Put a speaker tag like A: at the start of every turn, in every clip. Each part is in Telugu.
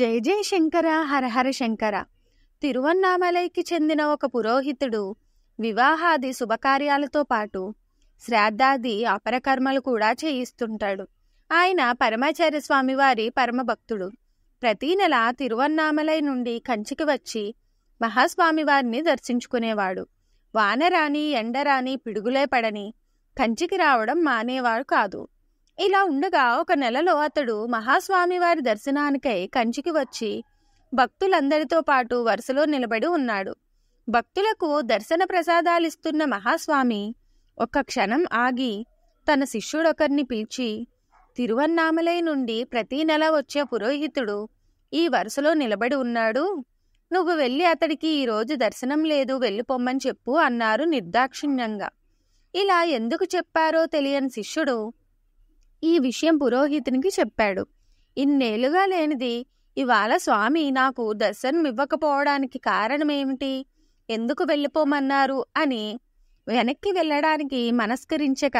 A: జయ జయ శంకర హరహర శంకర తిరువన్నామలైకి చెందిన ఒక పురోహితుడు వివాహాది శుభకార్యాలతో పాటు శ్రాద్ధాది అపరకర్మలు కూడా చేయిస్తుంటాడు ఆయన పరమాచార్య స్వామివారి పరమభక్తుడు ప్రతీ నెల తిరువన్నామలై నుండి కంచికి వచ్చి మహాస్వామివారిని దర్శించుకునేవాడు వానరాని ఎండరాని పిడుగులే పడని కంచికి రావడం మానేవాడు కాదు ఇలా ఉండగా ఒక నెలలో అతడు మహాస్వామివారి దర్శనానికై కంచికి వచ్చి భక్తులందరితో పాటు వరుసలో నిలబడి ఉన్నాడు భక్తులకు దర్శన ప్రసాదాలిస్తున్న మహాస్వామి ఒక్క క్షణం ఆగి తన శిష్యుడొకరిని పిలిచి తిరువన్నామలై నుండి ప్రతీ నెల వచ్చే పురోహితుడు ఈ వరుసలో నిలబడి ఉన్నాడు నువ్వు వెళ్ళి అతడికి ఈరోజు దర్శనం లేదు వెళ్ళిపోమ్మని చెప్పు అన్నారు నిర్దాక్షిణ్యంగా ఇలా ఎందుకు చెప్పారో తెలియని శిష్యుడు ఈ విషయం పురోహితునికి చెప్పాడు ఇన్నేళ్లుగా లేనిది ఇవాళ స్వామి నాకు దర్శనం ఇవ్వకపోవడానికి కారణమేమిటి ఎందుకు వెళ్ళిపోమన్నారు అని వెనక్కి వెళ్ళడానికి మనస్కరించక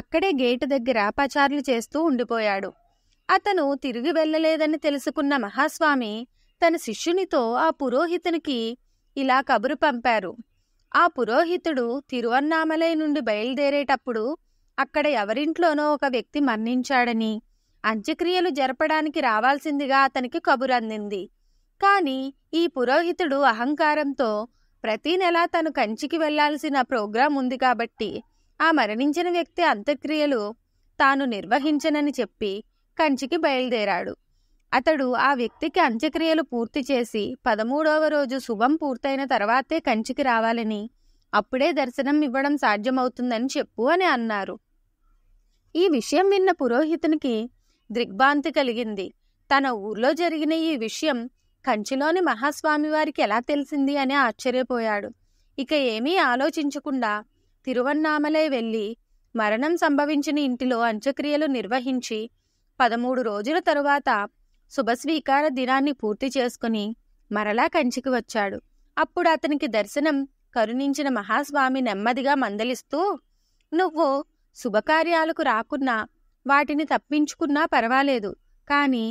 A: అక్కడే గేటు దగ్గర పచారులు చేస్తూ ఉండిపోయాడు అతను తిరిగి వెళ్ళలేదని తెలుసుకున్న మహాస్వామి తన శిష్యునితో ఆ పురోహితునికి ఇలా కబురు పంపారు ఆ పురోహితుడు తిరువన్నామలై నుండి బయలుదేరేటప్పుడు అక్కడ ఎవరింట్లోనో ఒక వ్యక్తి మరణించాడని అంత్యక్రియలు జరపడానికి రావాల్సిందిగా అతనికి కబురందింది కాని కానీ ఈ పురోహితుడు అహంకారంతో ప్రతి నెలా తను కంచికి వెళ్లాల్సిన ప్రోగ్రాం ఉంది కాబట్టి ఆ మరణించిన వ్యక్తి అంత్యక్రియలు తాను నిర్వహించనని చెప్పి కంచికి బయలుదేరాడు అతడు ఆ వ్యక్తికి అంత్యక్రియలు పూర్తి చేసి పదమూడవ రోజు శుభం పూర్తయిన తర్వాతే కంచికి రావాలని అప్పుడే దర్శనం ఇవ్వడం సాధ్యమవుతుందని చెప్పు అని అన్నారు ఈ విషయం విన్న పురోహితునికి దిగ్భాంతి కలిగింది తన ఊర్లో జరిగిన ఈ విషయం కంచిలోని మహాస్వామివారికి ఎలా తెలిసింది అని ఆశ్చర్యపోయాడు ఇక ఏమీ ఆలోచించకుండా తిరువన్నామలై వెళ్ళి మరణం సంభవించిన ఇంటిలో అంత్యక్రియలు నిర్వహించి పదమూడు రోజుల తరువాత శుభస్వీకార దినాన్ని పూర్తి చేసుకుని మరలా కంచికి వచ్చాడు అప్పుడు అతనికి దర్శనం కరుణించిన మహాస్వామి నెమ్మదిగా మందలిస్తూ నువ్వు శుభకార్యాలకు రాకున్నా వాటిని తప్పించుకున్నా పర్వాలేదు కానీ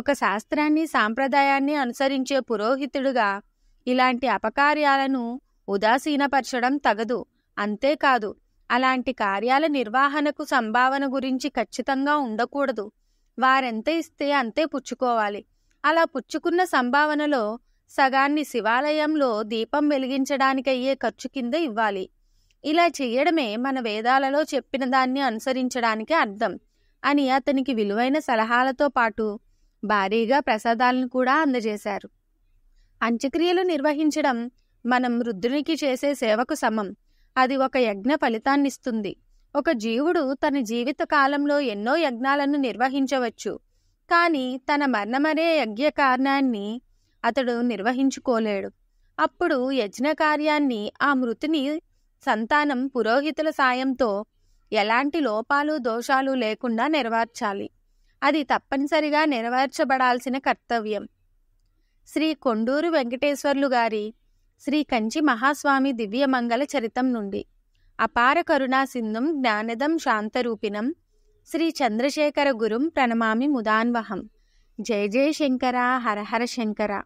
A: ఒక శాస్త్రాన్ని సాంప్రదాయాన్ని అనుసరించే పురోహితుడుగా ఇలాంటి అపకార్యాలను ఉదాసీనపరచడం తగదు అంతేకాదు అలాంటి కార్యాల నిర్వహణకు సంభావన గురించి ఖచ్చితంగా ఉండకూడదు వారెంత ఇస్తే అంతే పుచ్చుకోవాలి అలా పుచ్చుకున్న సంభావనలో సగాన్ని శివాలయంలో దీపం వెలిగించడానికయ్యే ఖర్చు కింద ఇవ్వాలి ఇలా చేయడమే మన వేదాలలో చెప్పిన దాన్ని అనుసరించడానికి అర్థం అని అతనికి విలువైన సలహాలతో పాటు భారీగా ప్రసాదాలను కూడా అందజేశారు అంత్యక్రియలు నిర్వహించడం మనం వృద్ధునికి చేసే సేవకు సమం అది ఒక యజ్ఞ ఫలితాన్నిస్తుంది ఒక జీవుడు తన జీవిత కాలంలో ఎన్నో యజ్ఞాలను నిర్వహించవచ్చు కానీ తన మరణమనే యజ్ఞ కారణాన్ని అతడు నిర్వహించుకోలేడు అప్పుడు యజ్ఞ కార్యాన్ని ఆ మృతిని సంతానం పురోహితుల సాయంతో ఎలాంటి లోపాలు దోషాలు లేకుండా నెరవేర్చాలి అది తప్పనిసరిగా నెరవేర్చబడాల్సిన కర్తవ్యం శ్రీ కొండూరు వెంకటేశ్వర్లు గారి శ్రీ కంచి మహాస్వామి దివ్యమంగళ చరితం నుండి అపార కరుణా సింధుం జ్ఞానదం శాంతరూపిణం శ్రీ చంద్రశేఖర గురుం ప్రణమామి ముదాన్వహం జయ జయ శంకర హర హర శంకర